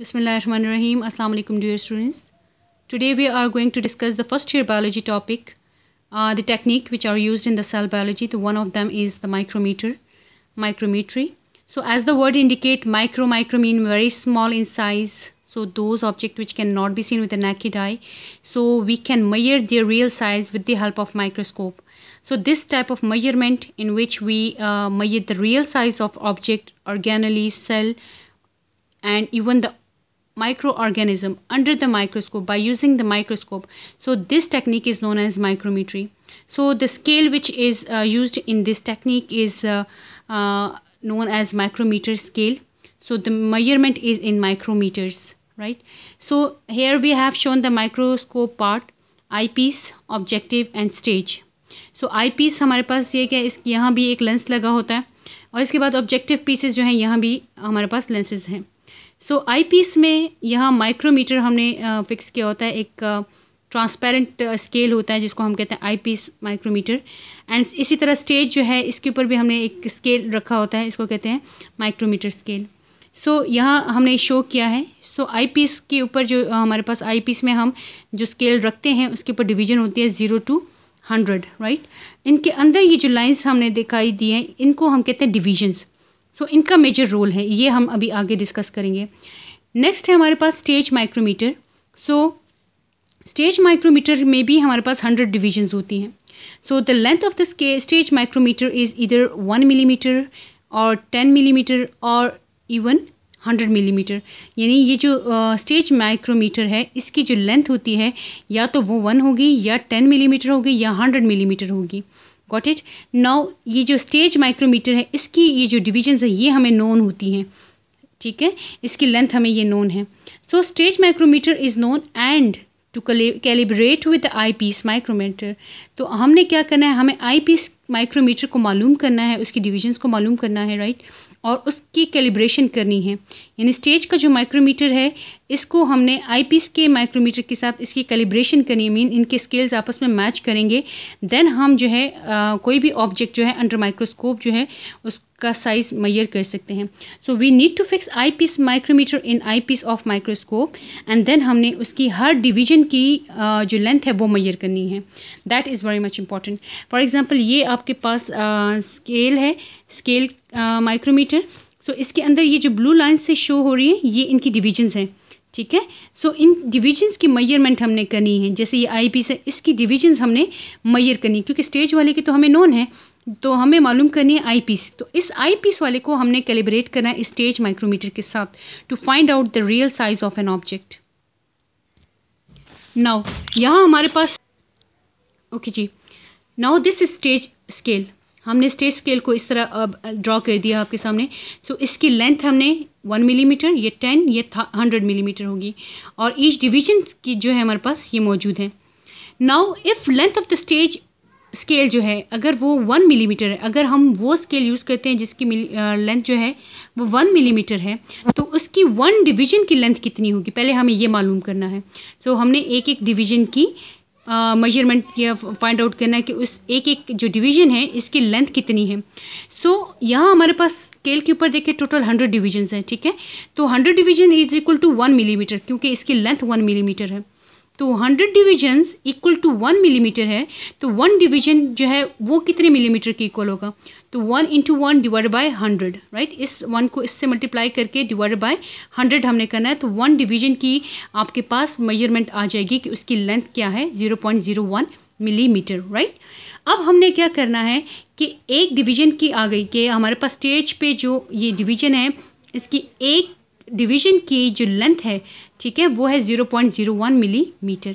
Bismillahirrahmanirrahim. Assalamu alaikum dear students. Today we are going to discuss the first year biology topic, uh, the technique which are used in the cell biology. The one of them is the micrometer, micrometry. So as the word indicate, micro, micro mean very small in size. So those objects which cannot be seen with the naked eye. So we can measure their real size with the help of microscope. So this type of measurement in which we uh, measure the real size of object, organelle, cell, and even the microorganism under the microscope by using the microscope. So this technique is known as micrometry. So the scale which is uh, used in this technique is uh, uh, known as micrometer scale. So the measurement is in micrometers, right? So here we have shown the microscope part, eyepiece, objective and stage. So eyepiece, हमारे पास ये क्या इस यहाँ भी एक lens लगा होता है और इसके बाद objective pieces जो हैं यहाँ भी हमारे पास lenses हैं सो so, आई पीस में यहाँ माइक्रोमीटर हमने फिक्स किया होता है एक ट्रांसपेरेंट स्केल होता है जिसको हम कहते हैं आई पीस माइक्रोमीटर एंड इसी तरह स्टेज जो है इसके ऊपर भी हमने एक स्केल रखा होता है इसको कहते हैं माइक्रोमीटर स्केल सो यहाँ हमने शो किया है सो so, आई पीस के ऊपर जो हमारे पास आई पीस में हम जो स्केल रखते हैं उसके ऊपर डिवीजन होती है ज़ीरो टू हंड्रेड राइट इनके अंदर ये जो लाइंस हमने दिखाई दी हैं इनको हम कहते हैं डिवीजन्स सो इनका मेजर रोल है ये हम अभी आगे डिस्कस करेंगे नेक्स्ट है हमारे पास stage micrometer so stage micrometer में भी हमारे पास हंड्रेड डिविजन्स होती हैं so the length of the stage micrometer is इधर वन मिलीमीटर और टेन मिलीमीटर और इवन हंड्रेड मिलीमीटर यानी ये जो स्टेज uh, माइक्रोमीटर है इसकी जो लेंथ होती है या तो वो वन होगी या टेन मिलीमीटर होगी या हंड्रेड मिलीमीटर होगी गॉट इट नाउ ये जो स्टेज माइक्रोमीटर है इसकी ये जो डिविजन्स है ये हमें नोन होती हैं ठीक है इसकी लेंथ हमें ये नोन है so stage micrometer is known and to calibrate with eyepiece micrometer तो हमने क्या करना है हमें आई पीस माइक्रोमीटर को मालूम करना है उसकी डिविजन्स को मालूम करना है राइट right? और उसकी कैलिब्रेशन करनी है यानी स्टेज का जो माइक्रोमीटर है इसको हमने आईपीस के माइक्रोमीटर के साथ इसकी कैलिब्रेशन करनी है मीन इनके स्केल्स आपस में मैच करेंगे देन हम जो है आ, कोई भी ऑब्जेक्ट जो है अंडर माइक्रोस्कोप जो है उस का साइज मैयर कर सकते हैं so we need to fix eyepiece micrometer in eyepiece of microscope and then हमने उसकी हर डिवीजन की uh, जो लेंथ है वो मैयर करनी है that is very much important for example ये आपके पास स्केल uh, है स्केल माइक्रोमीटर सो इसके अंदर ये जो ब्लू लाइन से शो हो रही है ये इनकी डिविजन्स हैं ठीक है सो इन डिविजन्स की मैयरमेंट हमने करनी है जैसे ये आई पीस है इसकी डिविजन्स हमने मैयर करनी क्योंकि स्टेज वाले की तो हमें नॉन है तो हमें मालूम करनी है आई पीस तो इस आई पीस वाले को हमने कैलिब्रेट करना है स्टेज माइक्रोमीटर के साथ to find out the real size of an object now यहाँ हमारे पास ओके okay जी नाउ दिस स्टेज स्केल हमने स्टेज स्केल को इस तरह अब ड्रॉ कर दिया आपके सामने सो so, इसकी लेंथ हमने वन मिलीमीटर ये टेन ये हंड्रेड मिलीमीटर होगी और ईच डिवीजन की जो है हमारे पास ये मौजूद है now if length of the stage scale जो है अगर वो वन मिलीमीटर है अगर हम वो स्केल यूज़ करते हैं जिसकी लेंथ जो है वो वन मिलीमीटर है तो उसकी वन डिवीजन की लेंथ कितनी होगी पहले हमें ये मालूम करना है सो so, हमने एक एक डिवीजन की मेजरमेंट किया फाइंड आउट करना है कि उस एक एक जो डिवीजन है इसकी लेंथ कितनी है सो so, यहाँ हमारे पास स्केल के ऊपर देखिए टोटल हंड्रेड डिवीजन्स हैं ठीक है तो hundred division is equal to one millimetre क्योंकि इसकी लेंथ वन मिलीमीटर है तो 100 divisions equal to one millimetre है तो वन डिवीजन जो है वो कितने मिलीमीटर के इक्वल होगा तो one into one divide by hundred right इस वन को इससे मल्टीप्लाई करके डिवाइड बाय हंड्रेड हमने करना है तो वन डिवीजन की आपके पास मेजरमेंट आ जाएगी कि उसकी लेंथ क्या है zero point zero one millimetre right अब हमने क्या करना है कि एक डिवीजन की आ गई कि हमारे पास स्टेज पे जो ये डिवीजन है इसकी एक डिवीजन की जो लेंथ है ठीक है वो है zero point zero one millimetre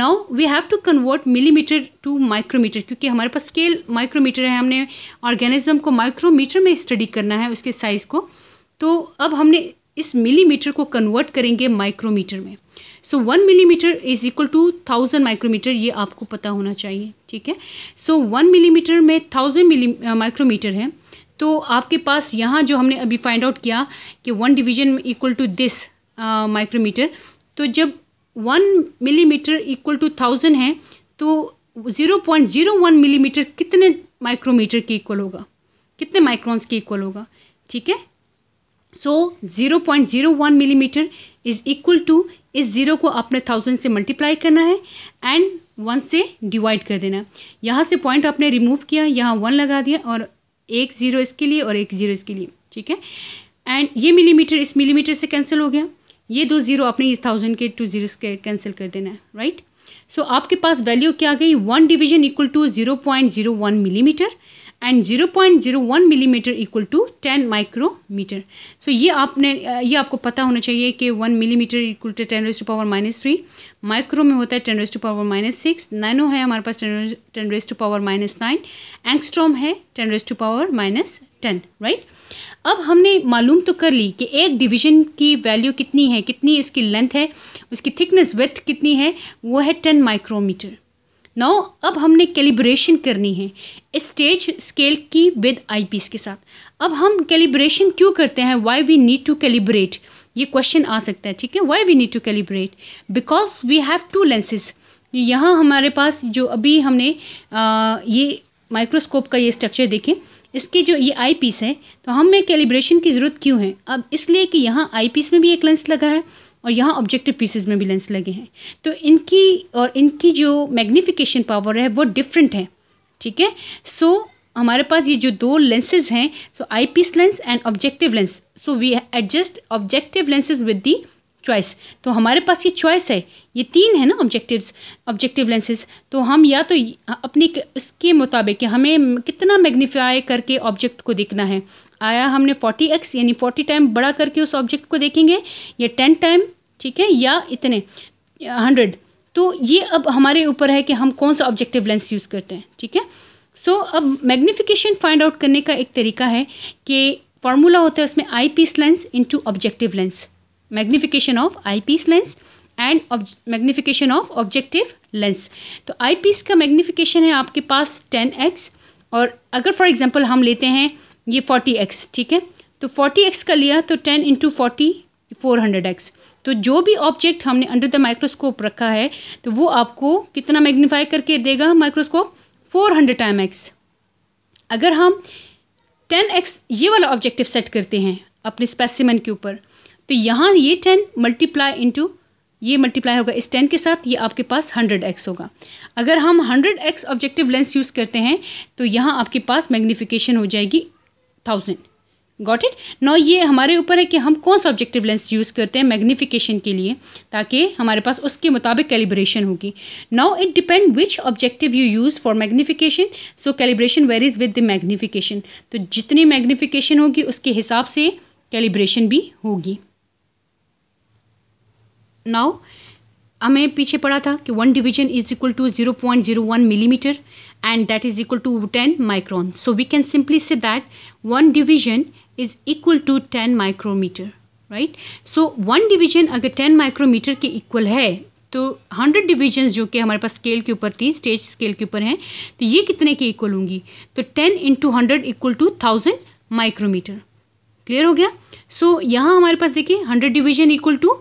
now we have to convert millimetre to micrometer क्योंकि हमारे पास स्केल माइक्रोमीटर है हमने ऑर्गेनिज्म को माइक्रोमीटर में स्टडी करना है उसके साइज़ को तो अब हमने इस मिलीमीटर को कन्वर्ट करेंगे माइक्रोमीटर में so one millimetre is equal to thousand micrometer ये आपको पता होना चाहिए ठीक है सो वन मिलीमीटर में थाउजेंड मिली माइक्रोमीटर है तो आपके पास यहाँ जो हमने अभी फाइंड आउट किया कि one division equal to this micrometer तो जब one millimetre equal to thousand है तो zero point zero one millimetre कितने माइक्रोमीटर के इक्वल होगा कितने माइक्रोन्स के इक्वल होगा ठीक है so zero point zero one millimetre is equal to इस ज़ीरो को आपने थाउजेंड से मल्टीप्लाई करना है एंड वन से डिवाइड कर देना यहाँ से पॉइंट आपने रिमूव किया यहाँ वन लगा दिया और एक ज़ीरो इसके लिए और एक ज़ीरो इसके लिए ठीक है एंड ये मिलीमीटर इस मिलीमीटर से कैंसिल हो गया ये दो ज़ीरो आपने इस थाउजेंड के टू जीरो के कैंसिल कर देना है राइट सो so, आपके पास वैल्यू क्या गई one division equal to zero point zero one millimetre and zero point zero one millimetre equal to ten micrometer so ये आपने ये आपको पता होना चाहिए कि one millimetre equal to ten raise to power minus three micro में होता है ten raise to power minus six nano है हमारे पास ten ten raise to power minus nine angstrom है ten raise to power minus ten right अब हमने मालूम तो कर ली कि एक डिवीजन की वैल्यू कितनी है कितनी इसकी लेंथ है उसकी थिकनेस वेथ कितनी है वो है टेन माइक्रोमीटर नौ अब हमने कैलिब्रेशन करनी है स्टेज स्केल की विद आईपीस के साथ अब हम कैलिब्रेशन क्यों करते हैं why we need to calibrate ये क्वेश्चन आ सकता है ठीक है why we need to calibrate because we have two lenses यहाँ हमारे पास जो अभी हमने आ, ये माइक्रोस्कोप का ये स्ट्रक्चर देखें इसके जो ये आई पीस है तो हमें कैलिब्रेशन की ज़रूरत क्यों है अब इसलिए कि यहाँ आई पीस में भी एक लेंस लगा है और यहाँ ऑब्जेक्टिव पीसेज में भी लेंस लगे हैं तो इनकी और इनकी जो मैग्नीफिकेशन पावर है वो डिफरेंट है ठीक है सो हमारे पास ये जो दो लेंसेज हैं so eye piece lens and objective lens so we adjust objective lenses with the choice तो हमारे पास ये चॉइस है ये तीन है ना ऑब्जेक्टिव्स ऑब्जेक्टिव लेंसेज तो हम या तो अपनी इसके मुताबिक हमें कितना मैग्नीफाई करके ऑब्जेक्ट को देखना है आया हमने फोर्टी एक्स यानी फोर्टी टाइम बड़ा करके उस ऑब्जेक्ट को देखेंगे या टेन टाइम ठीक है या इतने हंड्रेड तो ये अब हमारे ऊपर है कि हम कौन सा ऑब्जेक्टिव लेंस यूज़ करते हैं ठीक है सो so, अब मैग्नीफिकेशन फाइंड आउट करने का एक तरीका है कि फार्मूला होता है उसमें eye piece lens into objective lens magnification of eye piece lens and magnification of objective lens तो आई पीस का मैग्निफिकेशन है आपके पास टेन एक्स और अगर फॉर एग्जाम्पल हम लेते हैं ये फोर्टी एक्स ठीक है तो फोर्टी एक्स का लिया तो ten into forty four hundred X तो जो भी ऑब्जेक्ट हमने अंडर द माइक्रोस्कोप रखा है तो वो आपको कितना मैग्नीफाई करके देगा microscope four hundred time X अगर हम टेन एक्स ये वाला ऑब्जेक्टिव सेट करते हैं अपने स्पेसिमन के ऊपर तो यहाँ ये टेन मल्टीप्लाई इंटू ये मल्टीप्लाई होगा इस टेन के साथ ये आपके पास हंड्रेड एक्स होगा अगर हम hundred X objective lens use करते हैं तो यहाँ आपके पास मैग्नीफिकेशन हो जाएगी थाउजेंड गॉट इट नौ ये हमारे ऊपर है कि हम कौन सा ऑब्जेक्टिव लेंस यूज़ करते हैं मैग्नीफिकेशन के लिए ताकि हमारे पास उसके मुताबिक कैलिब्रेशन होगी now it depend which objective you use for magnification so calibration varies with the magnification तो जितनी मैग्नीफिकेशन होगी उसके हिसाब से कैलिब्रेशन भी होगी नाउ हमें पीछे पड़ा था कि one division is equal to zero point zero one millimetre and that is equal to ten micron so we can simply say that one division is equal to ten micrometre right so one division अगर ten micrometre के equal है तो hundred divisions जो कि हमारे पास scale के ऊपर थी स्टेज स्केल के ऊपर हैं तो ये कितने के इक्वल होंगी तो ten into hundred equal to thousand micrometre clear हो गया सो so, यहाँ हमारे पास देखिए hundred division equal to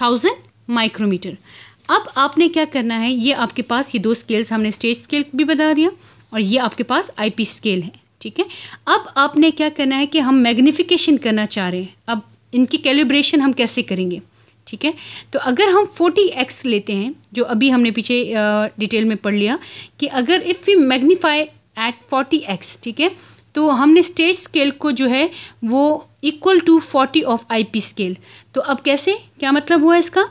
thousand micrometre अब आपने क्या करना है ये आपके पास ये दो स्केल्स हमने स्टेज स्केल भी बता दिया और ये आपके पास आईपी स्केल है ठीक है अब आपने क्या करना है कि हम मैग्नीफिकेशन करना चाह रहे हैं अब इनकी कैलिब्रेशन हम कैसे करेंगे ठीक है तो अगर हम 40x लेते हैं जो अभी हमने पीछे डिटेल में पढ़ लिया कि अगर if you magnify eight 40x ठीक है तो हमने स्टेज स्केल को जो है वो equal to forty of IP scale तो अब कैसे क्या मतलब हुआ इसका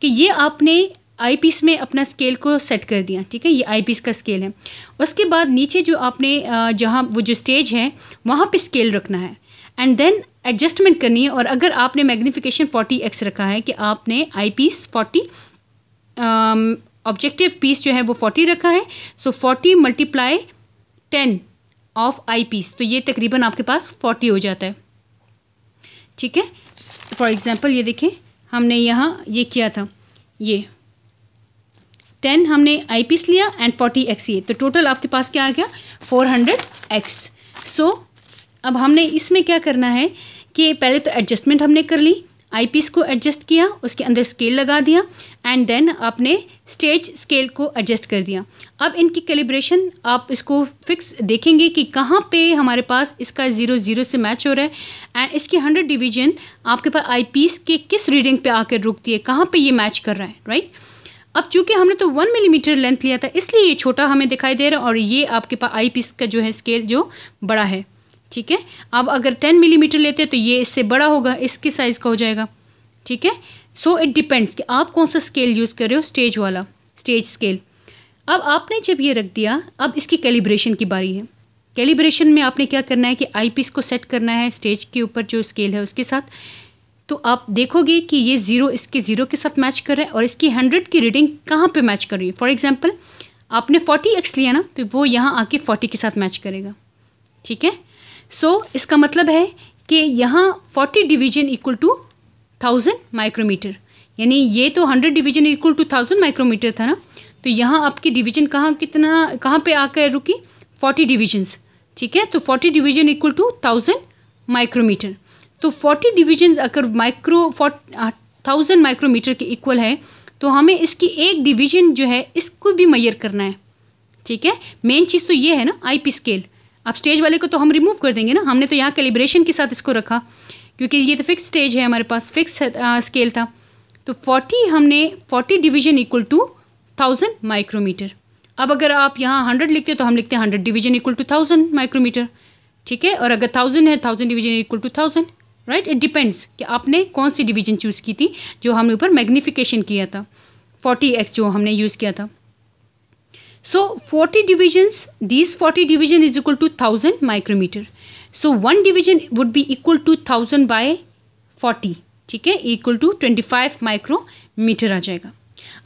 कि ये आपने आईपीस में अपना स्केल को सेट कर दिया ठीक है ये आईपीस का स्केल है उसके बाद नीचे जो आपने जहाँ वो जो स्टेज है वहाँ पे स्केल रखना है एंड देन एडजस्टमेंट करनी है और अगर आपने मैग्नीफिकेशन फोर्टी एक्स रखा है कि आपने eye piece forty objective piece जो है वो फोर्टी रखा है so forty multiply ten of eye piece तो ये तकरीबन आपके पास फोर्टी हो जाता है ठीक है फॉर एग्ज़ाम्पल ये देखें हमने यहाँ ये किया था ये टेन हमने आई पीस लिया एंड फोर्टी एक्स ये तो टोटल आपके पास क्या आ गया फोर हंड्रेड एक्स सो अब हमने इसमें क्या करना है कि पहले तो एडजस्टमेंट हमने कर ली आईपीस को एडजस्ट किया उसके अंदर स्केल लगा दिया एंड देन आपने स्टेज स्केल को एडजस्ट कर दिया अब इनकी कैलिब्रेशन आप इसको फिक्स देखेंगे कि कहाँ पे हमारे पास इसका ज़ीरो ज़ीरो से मैच हो रहा है एंड इसकी हंड्रेड डिवीजन आपके पास आईपीस के किस रीडिंग पे आकर रुकती है कहाँ पे ये मैच कर रहा है राइट right? अब चूंकि हमने तो वन मिलीमीटर लेंथ लिया था इसलिए ये छोटा हमें दिखाई दे रहा है और ये आपके पास आई पीस का जो है स्केल जो बड़ा है ठीक है अब अगर टेन मिलीमीटर लेते हैं तो ये इससे बड़ा होगा इसके साइज़ का हो जाएगा ठीक है सो इट डिपेंड्स कि आप कौन सा स्केल यूज़ कर रहे हो स्टेज वाला स्टेज स्केल अब आपने जब ये रख दिया अब इसकी कैलिब्रेशन की बारी है कैलिब्रेशन में आपने क्या करना है कि आईपीस को सेट करना है स्टेज के ऊपर जो स्केल है उसके साथ तो आप देखोगे कि ये ज़ीरो इसके ज़ीरो के साथ मैच कर रहे हैं और इसकी हंड्रेड की रीडिंग कहाँ पे मैच कर रही है फॉर एग्जांपल आपने फोर्टी एक्स लिया ना तो वो यहाँ आके फोर्टी के साथ मैच करेगा ठीक है सो so, इसका मतलब है कि यहाँ forty division equal to thousand micrometre यानी ये तो hundred division equal to thousand micrometre था ना तो यहाँ आपकी डिवीजन कहाँ कितना कहाँ पे आकर रुकी फोर्टी डिवीजन्स ठीक है तो forty division equal to thousand micrometre तो फोर्टी डिवीजन अगर माइक्रो थाउजेंड माइक्रोमीटर के इक्वल है तो हमें इसकी एक डिवीजन जो है इसको भी मैयर करना है ठीक है मेन चीज़ तो ये है ना पी स्केल अब स्टेज वाले को तो हम रिमूव कर देंगे ना हमने तो यहाँ कैलिब्रेशन के साथ इसको रखा क्योंकि ये तो फिक्स स्टेज है हमारे पास फिक्स स्केल uh, था तो फोर्टी हमने forty division equal to thousand micrometre अब अगर आप यहाँ हंड्रेड लिखते हो तो हम लिखते हैं hundred division equal to thousand micrometre ठीक है और अगर थाउजेंड है thousand division equal to thousand right it depends कि आपने कौन सी डिवीजन चूज़ की थी जो हमने ऊपर मैग्नीफिकेशन किया था फोर्टी एक्स जो हमने यूज़ किया था So 40 divisions, these 40 division is equal to 1000 micrometer. So one division would be equal to 1000 by 40, ठीक है इक्वल टू 25 मीटर आ जाएगा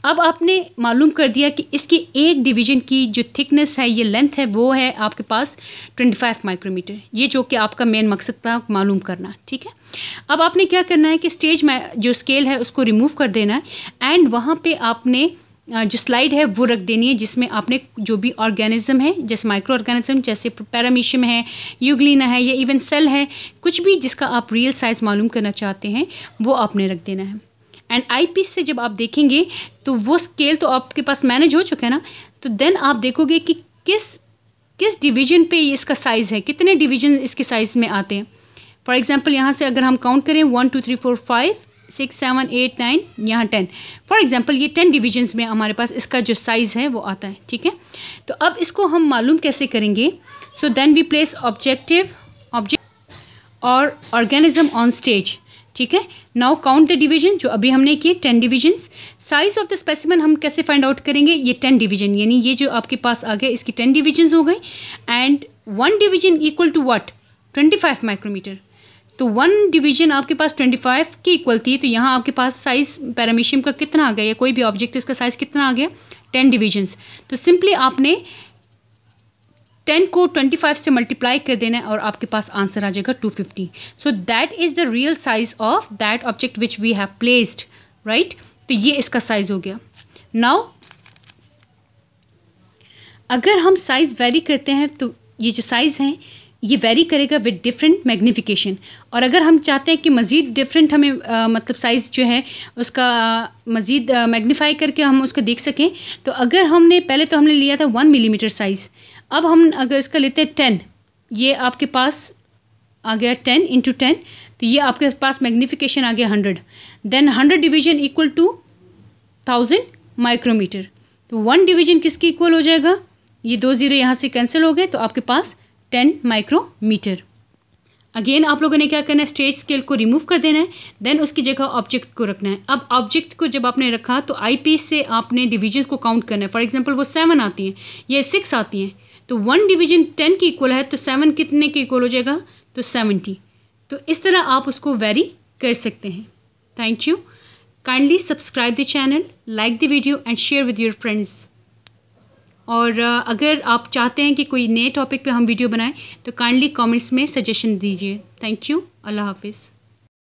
अब आपने मालूम कर दिया कि इसके एक डिवीजन की जो थिकनेस है ये लेंथ है वो है आपके पास 25 माइक्रोमीटर ये जो कि आपका मेन मकसद था मालूम करना ठीक है अब आपने क्या करना है कि स्टेज में जो स्केल है उसको रिमूव कर देना है एंड वहाँ पे आपने जो स्लाइड है वो रख देनी है जिसमें आपने जो भी ऑर्गेनिज्म है जैसे माइक्रो ऑर्गेनिज्म जैसे पैरामीशियम है यूग्लिना है या इवन सेल है कुछ भी जिसका आप रियल साइज़ मालूम करना चाहते हैं वो आपने रख देना है एंड आई पीस से जब आप देखेंगे तो वो स्केल तो आपके पास मैनेज हो चुका है ना तो देन आप देखोगे कि किस किस डिवीजन पे इसका साइज़ है कितने डिवीजन इसके साइज़ में आते हैं फॉर एग्ज़ाम्पल यहाँ से अगर हम काउंट करें one two three four five six seven eight nine यहाँ टेन फॉर एग्ज़ाम्पल ये टेन डिविजन्स में हमारे पास इसका जो साइज़ है वो आता है ठीक है तो अब इसको हम मालूम कैसे करेंगे so then we place objective object और ऑर्गेनिज्म ऑन स्टेज ठीक है नाउ काउंट द डिवीजन जो अभी हमने किए ten division size of the specimen हम कैसे फाइंड आउट करेंगे ये टेन डिवीजन यानी ये जो आपके पास आ गए इसकी टेन डिवीजन हो गई and one division equal to what twenty five micrometre तो वन डिवीजन आपके पास 25 की इक्वल थी तो यहाँ आपके पास साइज पैरामीशियम का कितना आ गया या कोई भी ऑब्जेक्ट इसका साइज कितना आ गया टेन डिवीजन्स तो सिंपली आपने टेन को ट्वेंटी फाइव से मल्टीप्लाई कर देना है और आपके पास आंसर आ जाएगा two fifty so that is the real size of that object which we have placed right तो ये इसका साइज हो गया नाउ अगर हम साइज़ वेरी करते हैं तो ये जो साइज़ हैं ये वेरी करेगा विद डिफरेंट मैग्नीफिकेशन और अगर हम चाहते हैं कि मज़ीद डिफरेंट हमें आ, मतलब साइज़ जो है उसका मज़ीद मैग्नीफाई करके हम उसको देख सकें तो अगर हमने पहले तो हमने लिया था वन मिलीमीटर साइज़ अब हम अगर इसका लेते हैं टेन ये आपके पास आ गया टेन इंटू टेन तो ये आपके पास मैग्नीफिकेशन आ गया hundred then hundred division equal to thousand micrometre तो वन डिवीजन किसके इक्वल हो जाएगा ये दो ज़ीरो यहाँ से कैंसिल हो गए तो आपके पास टेन माइक्रोमीटर अगेन आप लोगों ने क्या करना है स्टेज स्केल को रिमूव कर देना है देन उसकी जगह ऑब्जेक्ट को रखना है अब ऑब्जेक्ट को जब आपने रखा तो आई से आपने डिविजन्स को काउंट करना है फॉर एग्जाम्पल वो सेवन आती हैं ये सिक्स आती हैं तो वन डिवीजन टेन की इक्वल है तो सेवन कितने के इक्वल हो जाएगा तो सेवेंटी तो इस तरह आप उसको वेरी कर सकते हैं thank you kindly subscribe the channel like the video and share with your friends और अगर आप चाहते हैं कि कोई नए टॉपिक पे हम वीडियो बनाएं तो काइंडली कमेंट्स में सजेशन दीजिए थैंक यू अल्लाह हाफिज़